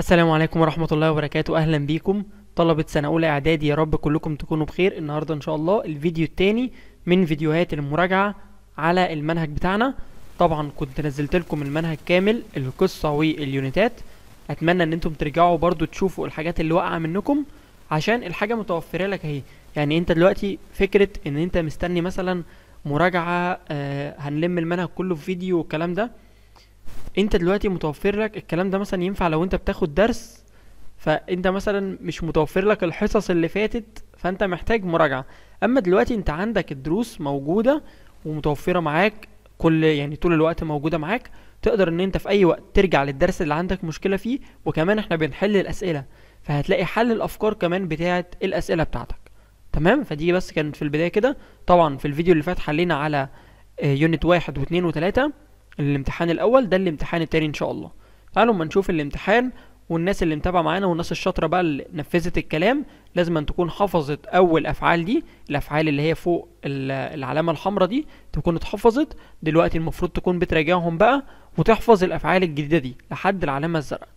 السلام عليكم ورحمة الله وبركاته أهلا بيكم طلبة سنة أولى إعدادي يا رب كلكم تكونوا بخير النهاردة إن شاء الله الفيديو التاني من فيديوهات المراجعة على المنهج بتاعنا طبعا كنت نزلت لكم المنهج كامل القصة واليونتات أتمنى إن أنتم ترجعوا برضو تشوفوا الحاجات اللي واقعة منكم عشان الحاجة متوفرة لك أهي يعني أنت دلوقتي فكرة إن أنت مستني مثلا مراجعة آه هنلم المنهج كله في فيديو والكلام ده انت دلوقتي متوفر لك الكلام ده مثلا ينفع لو انت بتاخد درس فانت مثلا مش متوفر لك الحصص اللي فاتت فانت محتاج مراجعه اما دلوقتي انت عندك الدروس موجوده ومتوفره معاك كل يعني طول الوقت موجوده معاك تقدر ان انت في اي وقت ترجع للدرس اللي عندك مشكله فيه وكمان احنا بنحل الاسئله فهتلاقي حل الافكار كمان بتاعه الاسئله بتاعتك تمام فدي بس كانت في البدايه كده طبعا في الفيديو اللي فات حلينا على يونت آه، واحد واثنين وثلاثه الامتحان الاول ده الامتحان التاني ان شاء الله تعالوا اما نشوف الامتحان والناس اللي متابعه معانا والناس الشاطره بقى اللي نفذت الكلام لازم أن تكون حفظت اول افعال دي الافعال اللي هي فوق العلامه الحمراء دي تكون اتحفظت دلوقتي المفروض تكون بتراجعهم بقى وتحفظ الافعال الجديده دي لحد العلامه الزرقاء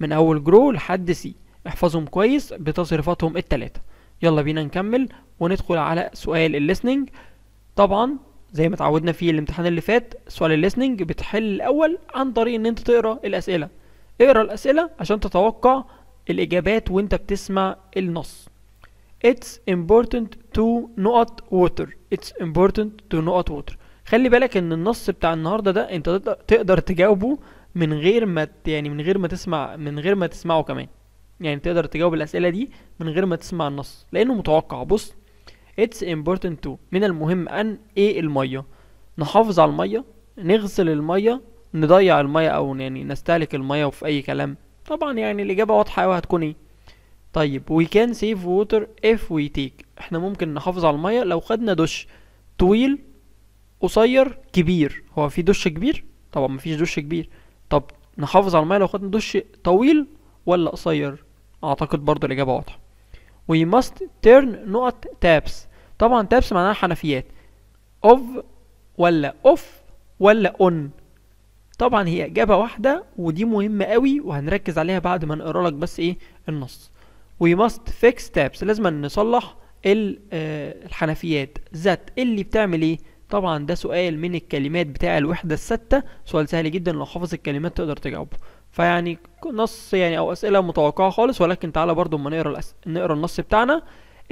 من اول جرو لحد سي احفظهم كويس بتصريفاتهم التلاتة يلا بينا نكمل وندخل على سؤال الليسننج طبعا زي ما اتعودنا في الامتحان اللي فات سؤال الليسننج بتحل الاول عن طريق ان انت تقرا الاسئله اقرا الاسئله عشان تتوقع الاجابات وانت بتسمع النص It's important to not water It's important to not water خلي بالك ان النص بتاع النهارده ده انت تقدر تجاوبه من غير ما يعني من غير ما تسمع من غير ما تسمعه كمان يعني تقدر تجاوب الاسئله دي من غير ما تسمع النص لانه متوقع بص It's important to من المهم أن إيه المية نحافظ على المية نغسل المية نضيع المية أو يعني نستهلك المية وفي أي كلام طبعا يعني الإجابة واضحة أوي هتكون إيه طيب we can save water if we take احنا ممكن نحافظ على المية لو خدنا دش طويل قصير كبير هو في دش كبير طبعا مفيش دش كبير طب نحافظ على المية لو خدنا دش طويل ولا قصير اعتقد برضو الاجابة واضحة we must turn نقط tabs طبعا tabs معناها حنفيات of ولا off ولا on طبعا هي إجابة واحدة ودي مهمة قوي وهنركز عليها بعد ما نقرا لك بس إيه النص we must fix tabs لازم نصلح آه، الحنفيات ذات اللي بتعمل إيه طبعا ده سؤال من الكلمات بتاع الوحدة الستة سؤال سهل جدا لو حافظ الكلمات تقدر تجاوبه فيعني نص يعني او اسئله متوقعه خالص ولكن تعالى برضو اما نقرا الأس... نقرا النص بتاعنا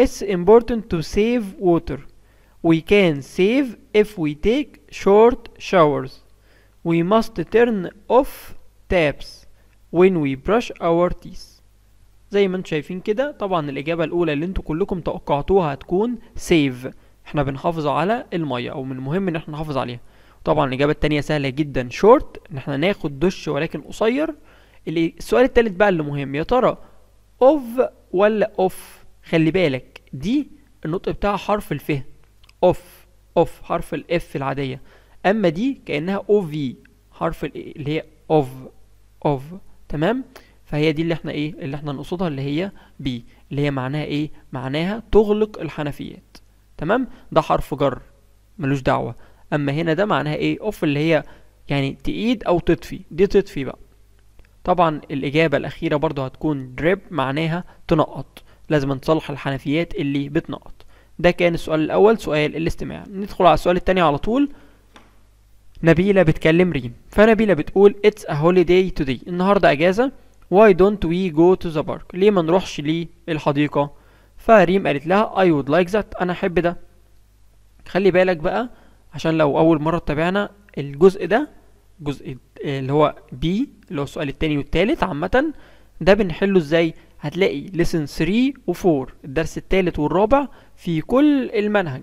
It's important to save water We can save if we take short showers We must turn off taps when we brush our teeth زي ما انتم شايفين كده طبعا الاجابه الاولى اللي انتوا كلكم توقعتوها هتكون save احنا بنحافظ على الميه او من المهم ان احنا نحافظ عليها طبعا الاجابه التانية سهله جدا شورت ان احنا ناخد دش ولكن قصير السؤال التالت بقى اللي مهم يا ترى اوف ولا اوف خلي بالك دي النطق بتاعها حرف الف اوف اوف حرف الاف العاديه اما دي كانها او في حرف إيه؟ اللي هي اوف اوف تمام فهي دي اللي احنا ايه اللي احنا نقصدها اللي هي بي اللي هي معناها ايه معناها تغلق الحنفيات تمام ده حرف جر ملوش دعوه اما هنا ده معناها ايه اوف اللي هي يعني تقيد او تطفي دي تطفي بقى طبعا الاجابه الاخيره برضو هتكون دريب معناها تنقط لازم نصلح الحنفيات اللي بتنقط ده كان السؤال الاول سؤال الاستماع ندخل على السؤال التاني على طول نبيلة بتكلم ريم فنبيلة بتقول it's a holiday today النهاردة اجازة why don't we go to the park ليه ما نروحش للحديقة فريم قالت لها I would like that انا احب ده خلي بالك بقى عشان لو اول مره تتابعنا الجزء ده جزء اللي هو بي اللي هو السؤال التاني والتالت عامه ده بنحله ازاي هتلاقي ليسن 3 و4 الدرس التالت والرابع في كل المنهج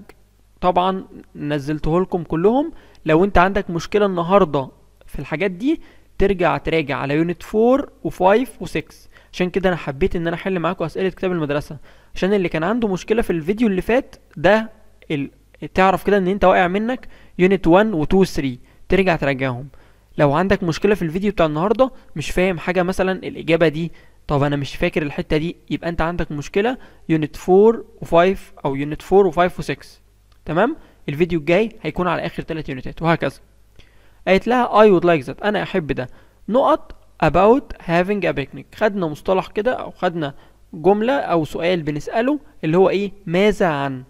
طبعا نزلته لكم كلهم لو انت عندك مشكله النهارده في الحاجات دي ترجع تراجع على يونت 4 و5 و6 عشان كده انا حبيت ان انا احل معاكم اسئله كتاب المدرسه عشان اللي كان عنده مشكله في الفيديو اللي فات ده تعرف كده ان انت واقع منك يونت 1 و 2 و 3 ترجع ترجعهم لو عندك مشكله في الفيديو بتاع النهارده مش فاهم حاجه مثلا الاجابه دي طب انا مش فاكر الحته دي يبقى انت عندك مشكله يونت 4 و5 او يونت 4 و5 و6 تمام الفيديو الجاي هيكون على اخر 3 يونتات وهكذا قالت لها I would like that انا احب ده نقط about having a picnic خدنا مصطلح كده او خدنا جمله او سؤال بنساله اللي هو ايه ماذا عن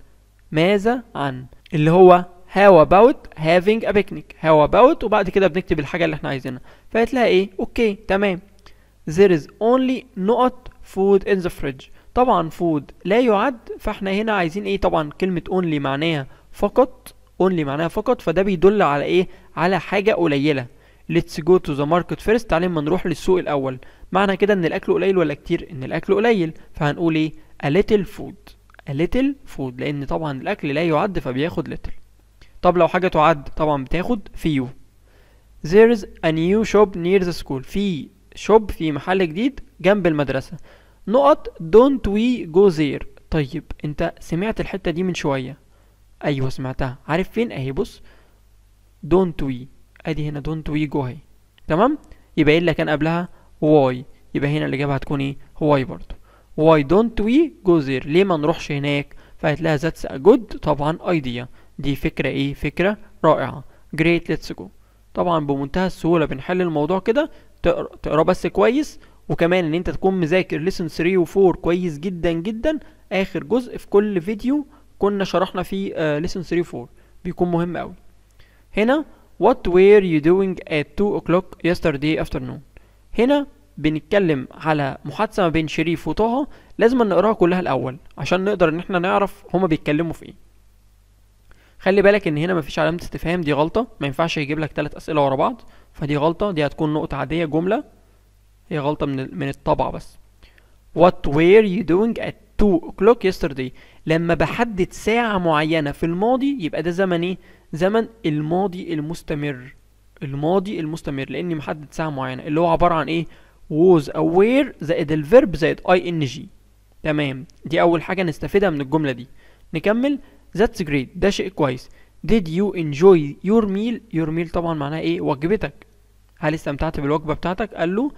ماذا عن اللي هو how about having a picnic how about وبعد كده بنكتب الحاجة اللي احنا عايزينها فقالت لها ايه اوكي تمام there is only نقط food in the fridge طبعا food لا يعد فاحنا هنا عايزين ايه طبعا كلمة only معناها فقط only معناها فقط فده بيدل على ايه على حاجة قليلة let's go to the market first تعالى ما نروح للسوق الاول معنى كده ان الاكل قليل ولا كتير ان الاكل قليل فهنقول ايه a little food a little food لأن طبعا الأكل لا يعد فبياخد little طب لو حاجة تعد طبعا بتاخد few there is a new shop near the school في شوب في محل جديد جنب المدرسة نقط don't we go there طيب انت سمعت الحتة دي من شوية ايوه سمعتها عارف فين اهي بص don't we ادي هنا don't we go اهي تمام يبقى ايه اللي كان قبلها why يبقى هنا الإجابة هتكون ايه why برضو why don't we go there ليه ما نروحش هناك فهتلاقي that's a good طبعا idea دي فكرة ايه فكرة رائعة great let's go طبعا بمنتهى السهولة بنحل الموضوع كده تقرا تقرا بس كويس وكمان ان انت تكون مذاكر lesson 3 و4 كويس جدا جدا اخر جزء في كل فيديو كنا شرحنا فيه uh, lesson 3 و4 بيكون مهم قوي هنا what were you doing at 2 o'clock yesterday afternoon هنا بنتكلم على محادثه ما بين شريف وطه لازم نقراها كلها الاول عشان نقدر ان احنا نعرف هما بيتكلموا في ايه خلي بالك ان هنا مفيش علامه استفهام دي غلطه ما ينفعش يجيب لك ثلاث اسئله ورا بعض فدي غلطه دي هتكون نقطه عاديه جمله هي غلطه من من الطبع بس what were you doing at 2 o'clock yesterday لما بحدد ساعه معينه في الماضي يبقى ده زمن ايه زمن الماضي المستمر الماضي المستمر لاني محدد ساعه معينه اللي هو عباره عن ايه was aware زائد الفيرب زائد ing تمام دي اول حاجه نستفيدها من الجمله دي نكمل that's great ده شيء كويس did you enjoy your meal your meal طبعا معناها ايه وجبتك هل استمتعت بالوجبه بتاعتك قال له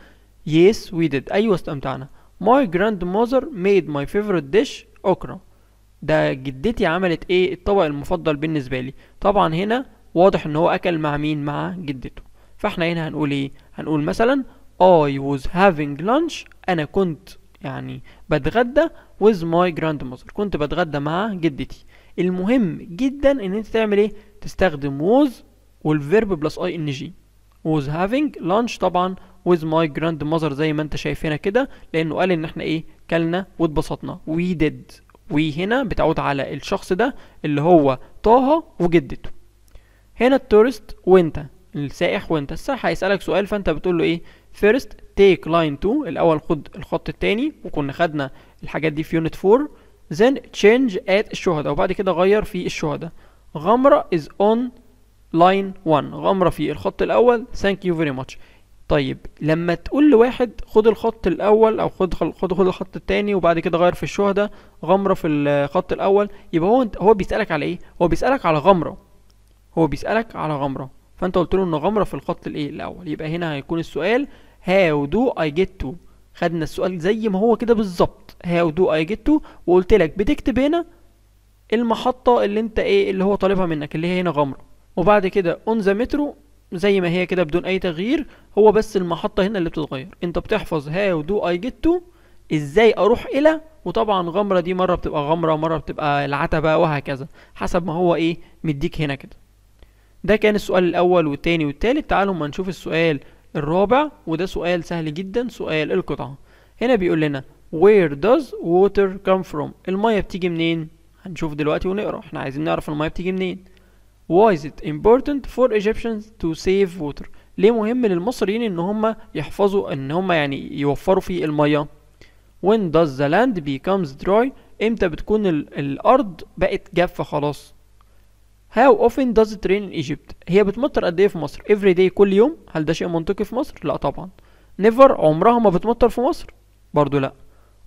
yes we did ايوه استمتعنا my grandmother made my favorite dish okra ده جدتي عملت ايه الطبق المفضل بالنسبه لي طبعا هنا واضح ان هو اكل مع مين مع جدته فاحنا هنا هنقول ايه هنقول مثلا I was having lunch أنا كنت يعني بتغدى with my grandmother كنت بتغدى مع جدتي المهم جدا ان انت تعمل ايه تستخدم was والفيرب بلس ing ان جي was having lunch طبعا with my grandmother زي ما انت شايف هنا كده لانه قال ان احنا ايه كلنا واتبسطنا we did we هنا بتعود على الشخص ده اللي هو طه وجدته هنا التورست وانت السائح وانت السائح هيسألك سؤال فانت بتقول له ايه first take line 2 الاول خد الخط الثاني وكنا خدنا الحاجات دي في يونت 4 then change at الشهداء وبعد كده غير في الشهداء غمرة is on line 1 غمرة في الخط الأول thank you very much طيب لما تقول لواحد خد الخط الأول أو خد خد خد الخط التاني وبعد كده غير في الشهداء غمرة في الخط الأول يبقى هو هو بيسألك على إيه؟ هو بيسألك على غمرة هو بيسألك على غمرة فانت قلت له غمره في الخط الايه الاول يبقى هنا هيكون السؤال هاو دو اي جيت تو خدنا السؤال زي ما هو كده بالظبط هاو دو اي جيت تو وقلت لك بتكتب هنا المحطه اللي انت ايه اللي هو طالبها منك اللي هي هنا غمره وبعد كده اون ذا مترو زي ما هي كده بدون اي تغيير هو بس المحطه هنا اللي بتتغير انت بتحفظ هاو دو اي جيت تو ازاي اروح الى وطبعا غمره دي مره بتبقى غمره ومره بتبقى العتبه وهكذا حسب ما هو ايه مديك هنا كده ده كان السؤال الأول والتاني والتالت تعالوا ما نشوف السؤال الرابع وده سؤال سهل جدا سؤال القطعة هنا بيقول لنا where does water come from المية بتيجي منين هنشوف دلوقتي ونقرا احنا عايزين نعرف المية بتيجي منين why is it important for Egyptians to save water ليه مهم للمصريين ان هم يحفظوا ان هم يعني يوفروا في المية when does the land becomes dry امتى بتكون الارض بقت جافة خلاص How often does it rain in Egypt هي بتمطر قد ايه في مصر every day كل يوم هل ده شيء منطقي في مصر لا طبعا never عمرها ما بتمطر في مصر برضو لا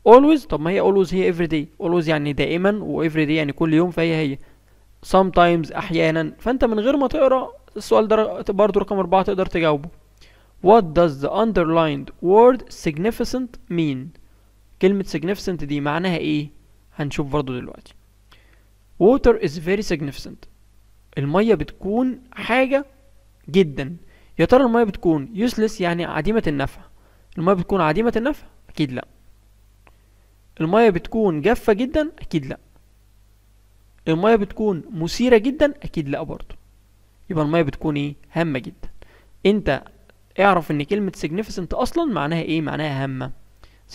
always طب ما هي always هي every day always يعني دائما و every day يعني كل يوم فهي هي sometimes احيانا فانت من غير ما تقرا السؤال ده برضو رقم اربعة تقدر تجاوبه what does the underlined word significant mean كلمة significant دي معناها ايه هنشوف برضو دلوقتي water is very significant الميه بتكون حاجه جدا يا ترى الميه بتكون useless يعني عديمه النفع الميه بتكون عديمه النفع اكيد لا الميه بتكون جافه جدا اكيد لا الميه بتكون مثيره جدا اكيد لا برضو يبقى الميه بتكون ايه هامه جدا انت اعرف ان كلمه significant اصلا معناها ايه معناها هامه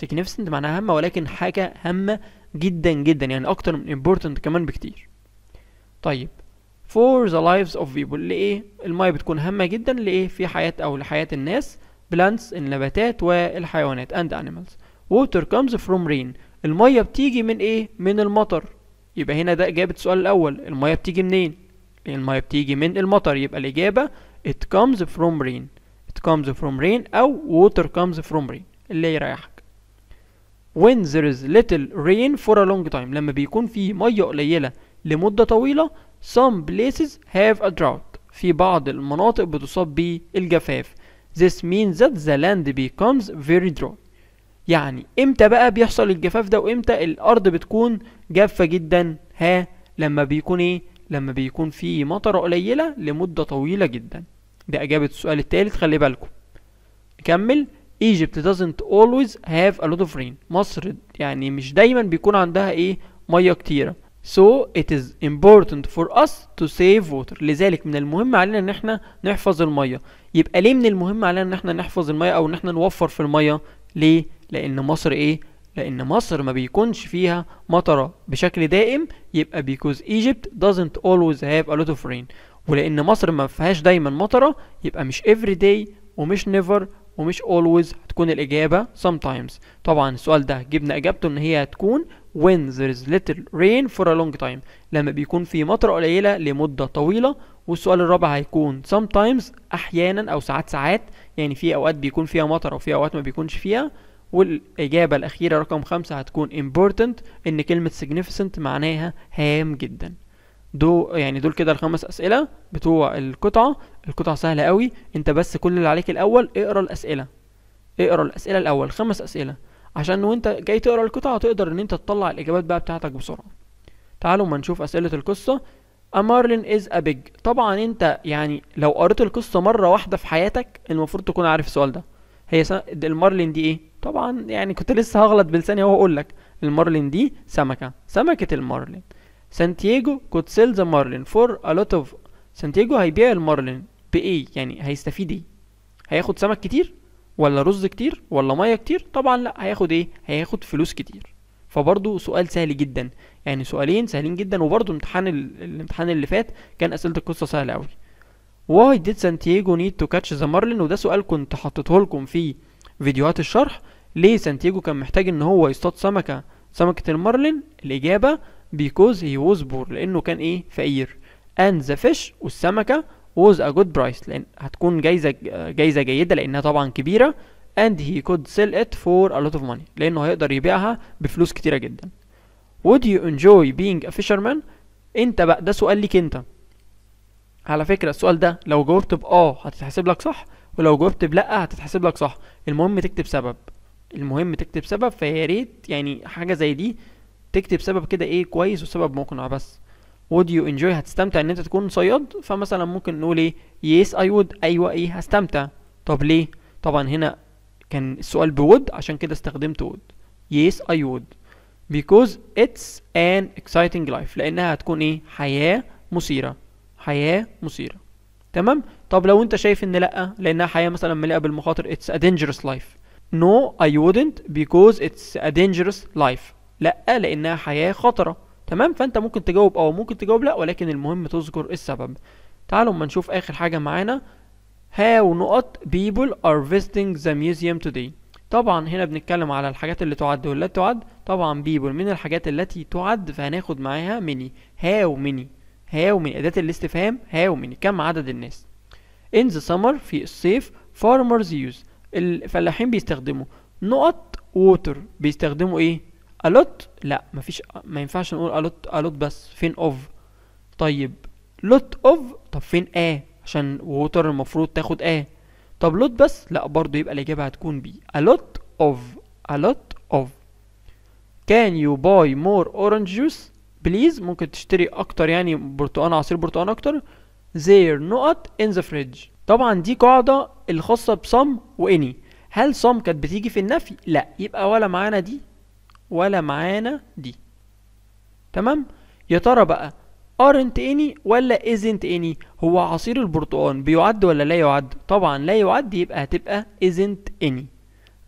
significant معناها هامه ولكن حاجه هامه جدا جدا يعني اكتر من important كمان بكتير طيب for the lives of people لإيه؟ المية بتكون هامة جدا لإيه؟ في حياة أو لحياة الناس plants النباتات والحيوانات and animals water comes from rain المية بتيجي من إيه؟ من المطر يبقى هنا ده إجابة السؤال الأول المية بتيجي منين؟ المية بتيجي من المطر يبقى الإجابة it comes from rain it comes from rain أو water comes from rain اللي يريحك when there is little rain for a long time لما بيكون في مية قليلة لمدة طويلة Some places have a drought في بعض المناطق بتصاب بالجفاف This means that the land becomes very dry يعني امتى بقى بيحصل الجفاف ده وامتى الارض بتكون جافة جدا ها لما بيكون ايه لما بيكون في مطرة قليلة لمدة طويلة جدا ده اجابة السؤال التالت خلي بالكم نكمل Egypt doesn't always have a lot of rain مصر يعني مش دايما بيكون عندها ايه مية كتيرة So it is important for us to save water لذلك من المهم علينا ان احنا نحفظ المية يبقى ليه من المهم علينا ان احنا نحفظ المية او ان احنا نوفر في المية ليه لان مصر ايه لان مصر ما بيكونش فيها مطرة بشكل دائم يبقى because Egypt doesn't always have a lot of rain ولان مصر ما فيهاش دايما مطرة يبقى مش every day ومش never ومش always هتكون الإجابة sometimes طبعا السؤال ده جبنا إجابته إن هي هتكون when there is little rain for a long time لما بيكون في مطر قليلة لمدة طويلة والسؤال الرابع هيكون sometimes أحيانا أو ساعات ساعات يعني في أوقات بيكون فيها مطر وفي أوقات ما بيكونش فيها والإجابة الأخيرة رقم خمسة هتكون important إن كلمة significant معناها هام جدا دو يعني دول كده الخمس أسئلة بتوع القطعة القطعة سهلة قوي أنت بس كل اللي عليك الأول اقرأ الأسئلة اقرأ الأسئلة الأول خمس أسئلة عشان وانت جاي تقرا القطعة تقدر ان انت تطلع الاجابات بقى بتاعتك بسرعة تعالوا ما نشوف اسئلة القصة امارلين از ا بيج طبعا انت يعني لو قريت القصة مرة واحدة في حياتك المفروض تكون عارف السؤال ده هي المارلين دي ايه طبعا يعني كنت لسه هغلط بلساني اهو اقول لك المارلين دي سمكة سمكة المارلين سانتياجو كود سيل ذا مارلين فور ا لوت اوف سانتياجو هيبيع المارلين بايه يعني هيستفيد ايه هياخد سمك كتير ولا رز كتير ولا ميه كتير طبعا لا هياخد ايه هياخد فلوس كتير فبرضه سؤال سهل جدا يعني سؤالين سهلين جدا وبرضه امتحان الامتحان اللي فات كان اسئله القصه سهله قوي واي ديد سانتياجو نيد تو كاتش ذا مارلين وده سؤال كنت حطيته لكم في فيديوهات الشرح ليه سانتياجو كان محتاج ان هو يصطاد سمكه سمكه المارلين الاجابه بيكوز هي ووز بور لانه كان ايه فقير ان ذا فيش والسمكه was a good price لان هتكون جايزه جايزه جيده لانها طبعا كبيره and he could sell it for a lot of money لانه هيقدر يبيعها بفلوس كتيره جدا would you enjoy being a fisherman انت بقى ده سؤال ليك انت على فكره السؤال ده لو جاوبت باه هتتحسب لك صح ولو جاوبت بلا هتتحسب لك صح المهم تكتب سبب المهم تكتب سبب فيا ريت يعني حاجه زي دي تكتب سبب كده ايه كويس وسبب مقنع بس would you enjoy هتستمتع ان انت تكون صياد فمثلا ممكن نقول ايه yes I would ايوه ايه هستمتع طب ليه طبعا هنا كان السؤال بود عشان كده استخدمت would yes I would because it's an exciting life لانها هتكون ايه حياة مثيرة حياة مثيرة تمام طب لو انت شايف ان لا لانها حياة مثلا مليئة بالمخاطر it's a dangerous life no I wouldn't because it's a dangerous life لا لانها حياة خطرة تمام فانت ممكن تجاوب اه ممكن تجاوب لا ولكن المهم تذكر السبب تعالوا اما نشوف اخر حاجه معانا هاو نقط people are visiting the museum today طبعا هنا بنتكلم على الحاجات اللي تعد ولا تعد طبعا بيبول من الحاجات التي تعد فهناخد معاها مني هاو مني هاو مني اداة الاستفهام هاو مني كم عدد الناس in the summer في الصيف farmers use الفلاحين بيستخدموا نقط ووتر بيستخدموا ايه الوت لا مفيش ما ينفعش نقول الوت الوت بس فين اوف طيب لوت اوف طب فين ا آه؟ عشان ووتر المفروض تاخد ا آه. طب لوت بس لا برضو يبقى الاجابه هتكون بي الوت اوف الوت اوف كان يو باي مور اورنج جوس بليز ممكن تشتري اكتر يعني برتقان عصير برتقان اكتر زير نقط ان ذا فريدج طبعا دي قاعده الخاصه بصم واني هل صم كانت بتيجي في النفي لا يبقى ولا معانا دي ولا معانا دي تمام يا ترى بقى aren't any ولا isn't any هو عصير البرتقال بيعد ولا لا يعد طبعا لا يعد يبقى هتبقى isn't any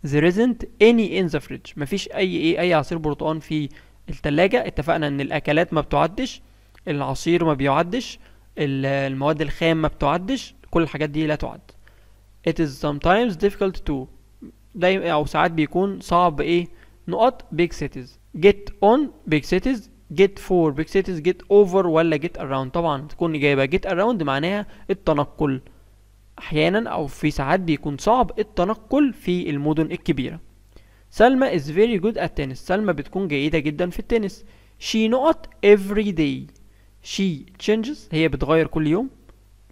there isn't any in the fridge مفيش اي ايه اي عصير برتقال في التلاجة اتفقنا ان الاكلات ما بتعدش العصير ما بيعدش المواد الخام ما بتعدش كل الحاجات دي لا تعد it is sometimes difficult to دايما او ساعات بيكون صعب ايه نقط بيج سيتيز جيت اون بيج سيتيز جيت فور بيج سيتيز جيت اوفر ولا جيت اراوند طبعا تكون جايبه جيت اراوند معناها التنقل احيانا او في ساعات بيكون صعب التنقل في المدن الكبيره سلمى is very good at tennis سلمى بتكون جيدة جدا في التنس she نقط every day she changes هي بتغير كل يوم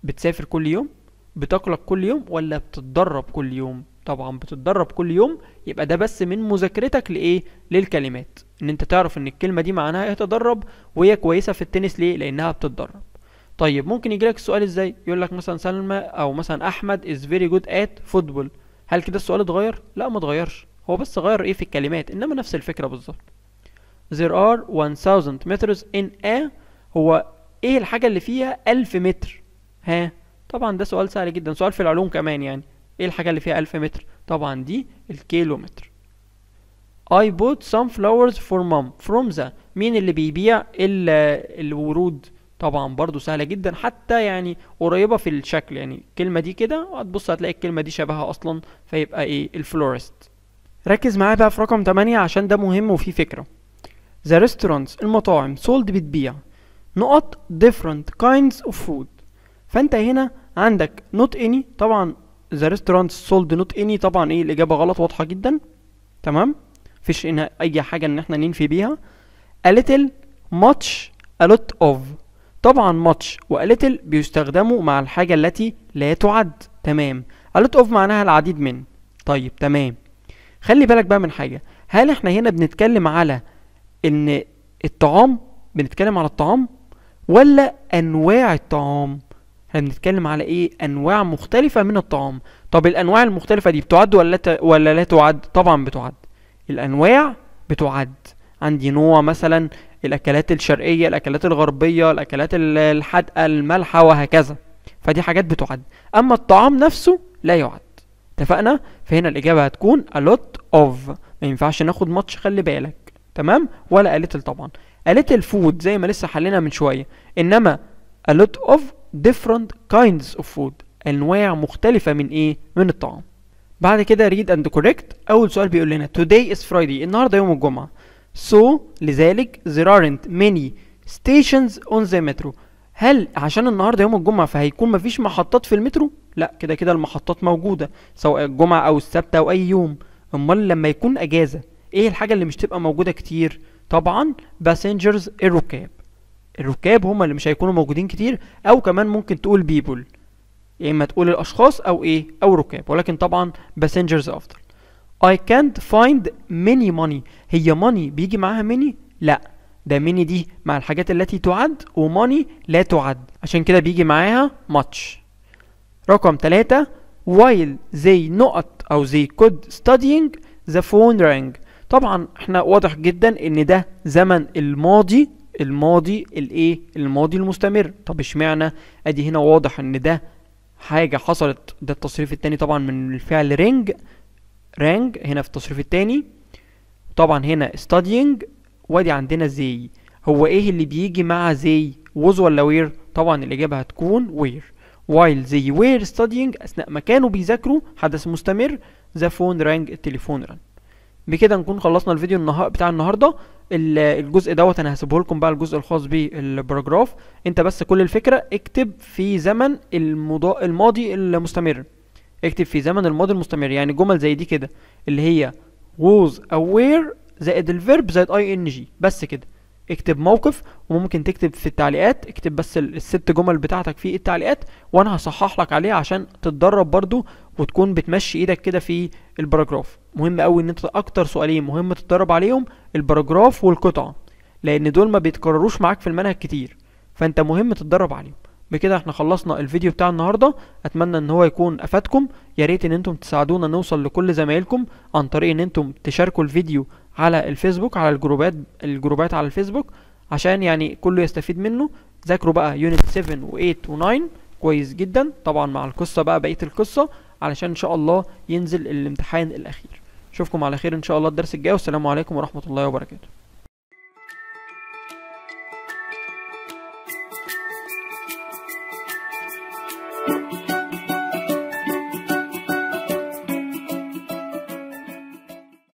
بتسافر كل يوم بتقلق كل يوم ولا بتتدرب كل يوم طبعا بتتدرب كل يوم يبقى ده بس من مذاكرتك لايه للكلمات ان انت تعرف ان الكلمه دي معناها يتدرب وهي كويسه في التنس ليه لانها بتتدرب طيب ممكن يجيلك السؤال ازاي يقول لك مثلا سلمى او مثلا احمد از فيري جود ات فوتبول هل كده السؤال اتغير لا ما اتغيرش هو بس غير ايه في الكلمات انما نفس الفكره بالظبط there are 1000 meters in a هو ايه الحاجه اللي فيها 1000 متر ها طبعا ده سؤال سهل جدا سؤال في العلوم كمان يعني ايه الحاجة اللي فيها ألف متر طبعا دي الكيلومتر I bought some flowers for mom from the مين اللي بيبيع الورود طبعا برضو سهلة جدا حتى يعني قريبة في الشكل يعني الكلمة دي كده وهتبص هتلاقي الكلمة دي شبهها أصلا فيبقى ايه الفلورست ركز معايا بقى في رقم 8 عشان ده مهم وفيه فكرة The restaurants المطاعم sold بتبيع نقط different kinds of food فانت هنا عندك not any طبعا ذا ريستورانت سولد نوت اني طبعا ايه الاجابه غلط واضحه جدا تمام مفيش اي حاجه ان احنا ننفي بيها a little much a lot of طبعا ماتش و a little بيستخدموا مع الحاجه التي لا تعد تمام a lot of معناها العديد من طيب تمام خلي بالك بقى من حاجه هل احنا هنا بنتكلم على ان الطعام بنتكلم على الطعام ولا انواع الطعام احنا بنتكلم على ايه انواع مختلفة من الطعام طب الانواع المختلفة دي بتعد ولا ت... ولا لا تعد طبعا بتعد الانواع بتعد عندي نوع مثلا الاكلات الشرقية الاكلات الغربية الاكلات الحادقة المالحة وهكذا فدي حاجات بتعد اما الطعام نفسه لا يعد اتفقنا فهنا الاجابة هتكون a lot of ما ينفعش ناخد ماتش خلي بالك تمام ولا a little طبعا a little food زي ما لسه حلينا من شوية انما a lot of different kinds of food أنواع مختلفة من إيه؟ من الطعام بعد كده read and correct أول سؤال بيقول لنا today is Friday النهاردة يوم الجمعة so لذلك there aren't many stations on the metro هل عشان النهارده يوم الجمعه فهيكون مفيش محطات في المترو لا كده كده المحطات موجوده سواء الجمعه او السبت او اي يوم امال لما يكون اجازه ايه الحاجه اللي مش تبقى موجوده كتير طبعا باسنجرز الركاب الركاب هما اللي مش هيكونوا موجودين كتير او كمان ممكن تقول بيبول يا اما تقول الاشخاص او ايه او ركاب ولكن طبعا باسنجرز افضل I can't find many money هي money بيجي معاها many لا ده many دي مع الحاجات التي تعد وماني لا تعد عشان كده بيجي معاها much رقم ثلاثة while they not أو they could studying the phone rang طبعا احنا واضح جدا ان ده زمن الماضي الماضي الايه الماضي المستمر طب اشمعنى ادي هنا واضح ان ده حاجه حصلت ده التصريف التاني طبعا من الفعل رينج رانج هنا في التصريف التاني طبعا هنا studying وادي عندنا زي هو ايه اللي بيجي مع زي was ولا وير طبعا الاجابه هتكون وير while زي وير studying اثناء ما كانوا بيذاكروا حدث مستمر the phone rang التليفون رن بكده نكون خلصنا الفيديو النهار بتاع النهارده الجزء دوت انا هسيبه لكم بقى الجزء الخاص بالباراجراف انت بس كل الفكره اكتب في زمن المضا... الماضي المستمر اكتب في زمن الماضي المستمر يعني جمل زي دي كده اللي هي was aware زائد الفيرب زائد اي ان جي بس كده اكتب موقف وممكن تكتب في التعليقات اكتب بس الست جمل بتاعتك في التعليقات وانا هصحح لك عليها عشان تتدرب برضو وتكون بتمشي ايدك كده في الباراجراف مهم قوي ان انت اكتر سؤالين مهم تتدرب عليهم الباراجراف والقطعه لان دول ما بيتكرروش معاك في المنهج كتير فانت مهم تتدرب عليهم بكده احنا خلصنا الفيديو بتاع النهارده اتمنى ان هو يكون افادكم يا ريت ان انتم تساعدونا نوصل لكل زمايلكم عن طريق ان انتم تشاركوا الفيديو على الفيسبوك على الجروبات الجروبات على الفيسبوك عشان يعني كله يستفيد منه ذاكروا بقى يونت 7 و8 و9 كويس جدا طبعا مع القصه بقى بقيه القصه علشان ان شاء الله ينزل الامتحان الاخير اشوفكم على خير ان شاء الله الدرس الجاي والسلام عليكم ورحمه الله وبركاته